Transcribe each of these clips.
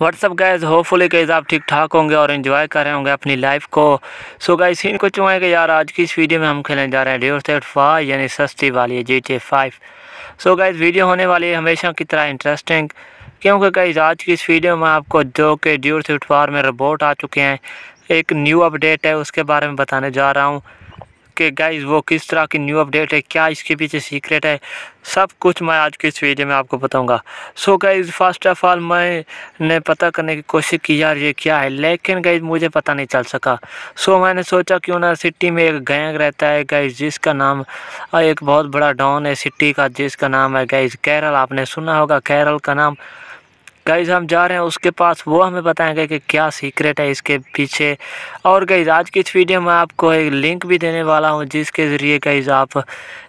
WhatsApp guys hopefully guys आप ठीक ठाक होंगे और इन्जॉय कर रहे होंगे अपनी लाइफ को सो गाइज सीन को चुना है कि यार आज की इस वीडियो में हम खेलने जा रहे हैं डेढ़ स्टेट फाइव यानी सस्ती वाली है G T five so guys video होने वाली है हमेशा की तरह इंटरेस्टिंग क्योंकि गाइज आज की इस वीडियो में आपको जो कि रियल स्टेट फार में रोबोट आ चुके हैं एक न्यू अपडेट है उसके बारे में बताने जा रहा हूँ के गाइस वो किस तरह की न्यू अपडेट है क्या इसके पीछे सीक्रेट है सब कुछ मैं आज के इस वीडियो में आपको बताऊंगा so so guys first of all मैंने पता करने की कोशिश की यार ये क्या है लेकिन गाइस मुझे पता नहीं चल सका सो so, मैंने सोचा क्यों ना सिटी में एक गैंग रहता है गाइस जिसका नाम एक बहुत बड़ा डाउन है सिटी का जिसका नाम है गाइज केरल आपने सुना होगा केरल का नाम गाइज हम जा रहे हैं उसके पास वो हमें बताएंगे कि क्या सीक्रेट है इसके पीछे और गाइज आज की इस वीडियो में आपको एक लिंक भी देने वाला हूँ जिसके ज़रिए गाइज आप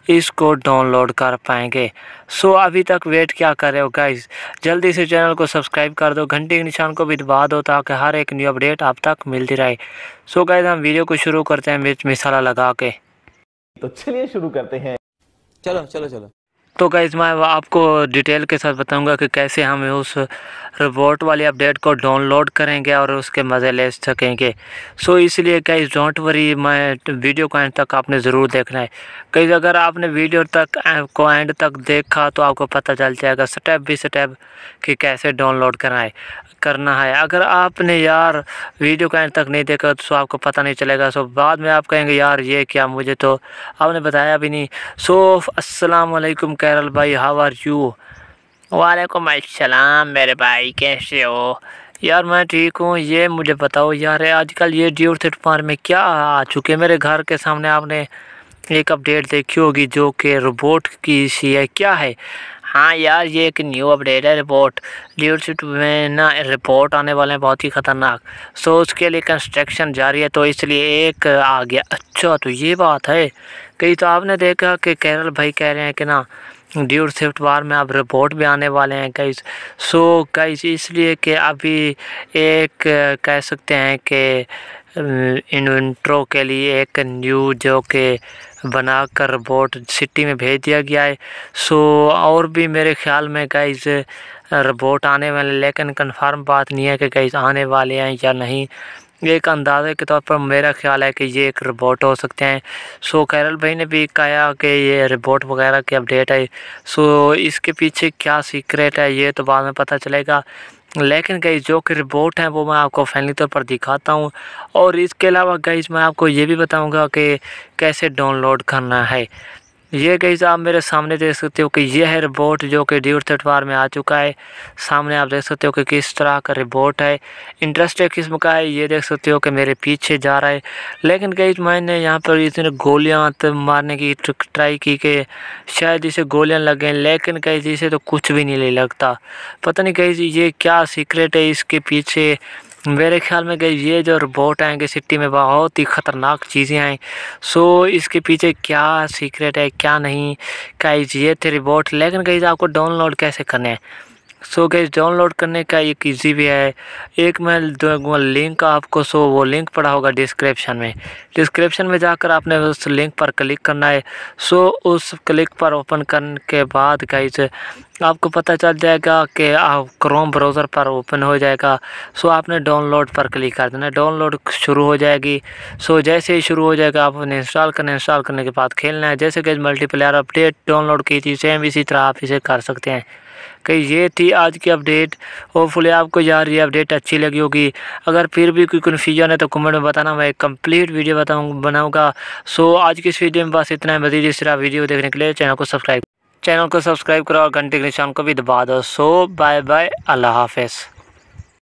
इसको डाउनलोड कर पाएंगे सो अभी तक वेट क्या कर रहे हो गाइज जल्दी से चैनल को सब्सक्राइब कर दो घंटे के निशान को भी दबा दो ताकि हर एक न्यू अपडेट आप तक मिलती रहे सो गाइज हम वीडियो को शुरू करते हैं मिर्च मिसाला लगा के तो चलिए शुरू करते हैं चलो चलो चलो तो गाइज मैं आपको डिटेल के साथ बताऊंगा कि कैसे हम उस रोबोट वाले अपडेट को डाउनलोड करेंगे और उसके मज़े ले सकेंगे सो so, इसलिए गाइज डोंट वरी मैं वीडियो को एंड तक आपने ज़रूर देखना है गाइज अगर आपने वीडियो तक को एंड तक देखा तो आपको पता चल जाएगा स्टेप बाई स्टेप कि कैसे डाउनलोड करना है करना है अगर आपने यार वीडियो को एंड तक नहीं देखा तो आपको पता नहीं चलेगा सो बाद में आप कहेंगे यार ये क्या मुझे तो आपने बताया भी नहीं सो so, असलकम कैरल भाई हाउ आर यू वालेकुम अस्सलाम मेरे भाई कैसे हो यार मैं ठीक हूँ ये मुझे बताओ यार आजकल ये डियो सेट फार्म में क्या आ चुके मेरे घर के सामने आपने एक अपडेट देखी होगी जो कि रोबोट की सी है क्या है हाँ यार ये एक न्यू अपडेट है रिपोर्ट लीडरशिप में ना रिपोर्ट आने वाले हैं बहुत ही ख़तरनाक सो उसके लिए कंस्ट्रक्शन जारी है तो इसलिए एक आ गया अच्छा तो ये बात है कहीं तो आपने देखा कि केरल भाई कह रहे हैं कि ना ड्यूर शिफ्ट बार में अब रिपोर्ट भी आने वाले हैं कई सो कई इसलिए कि अभी एक कह सकते हैं कि इन्वेंट्रो के लिए एक न्यू जो कि बनाकर रोबोट सिटी में भेज दिया गया है सो और भी मेरे ख्याल में कई रोबोट आने वाले लेकिन कंफर्म बात नहीं है कि कई आने वाले हैं या नहीं ये एक अंदाज़े के तौर पर मेरा ख्याल है कि ये एक रिबोट हो सकते हैं सो कैरल भाई ने भी कहा कि ये रिबोट वगैरह की अपडेट है सो इसके पीछे क्या सीक्रेट है ये तो बाद में पता चलेगा लेकिन गई जो कि रिबोट हैं वो मैं आपको फैनली तौर पर दिखाता हूँ और इसके अलावा गई मैं आपको ये भी बताऊँगा कि कैसे डाउनलोड करना है ये कहीं आप मेरे सामने देख सकते हो कि ये है रिबोट जो कि ड्यूर थर्ड में आ चुका है सामने आप देख सकते हो कि किस तरह का रिबोट है इंटरेस्ट है किस्म का है ये देख सकते हो कि मेरे पीछे जा रहा है लेकिन कई मैंने यहाँ पर इतने गोलियाँ तो मारने की ट्राई की कि शायद इसे गोलियाँ लग गई लेकिन कहीं इसे तो कुछ भी नहीं लगता पता नहीं कहीं ये क्या सीक्रेट है इसके पीछे मेरे ख्याल में गई ये जो रोबोट आएंगे सिटी में बहुत ही ख़तरनाक चीज़ें हैं सो इसके पीछे क्या सीक्रेट है क्या नहीं कई ये थे रिबोट लेकिन कहीं आपको डाउनलोड कैसे करने हैं सो गैस डाउनलोड करने का एक ईजी भी है एक मैं दूँगा लिंक आपको सो वो लिंक पड़ा होगा डिस्क्रिप्शन में डिस्क्रिप्शन में जाकर आपने उस लिंक पर क्लिक करना है सो उस क्लिक पर ओपन करने के बाद गैस आपको पता चल जाएगा कि आप क्रोम ब्राउज़र पर ओपन हो जाएगा सो आपने डाउनलोड पर क्लिक कर देना डाउनलोड शुरू हो जाएगी सो जैसे ही शुरू हो जाएगा आपने इंस्टॉल करना इंस्टॉल करने के बाद खेलना है जैसे कि मल्टीप्लेयर अपडेट डाउनलोड की थी सेम इसी तरह आप इसे कर सकते हैं कि ये थी आज की अपडेट होपफुली आपको यार ये अपडेट अच्छी लगी होगी अगर फिर भी कोई कन्फ्यूजन है तो कमेंट में बताना मैं एक कम्प्लीट वीडियो बताऊँ बनाऊँगा सो आज की इस वीडियो में बस इतना मजीद इस तरह वीडियो देखने के लिए चैनल को सब्सक्राइब चैनल को सब्सक्राइब करो और घंटे के निशान को भी दबा दो सो बाय बाय अल्लाह हाफिज़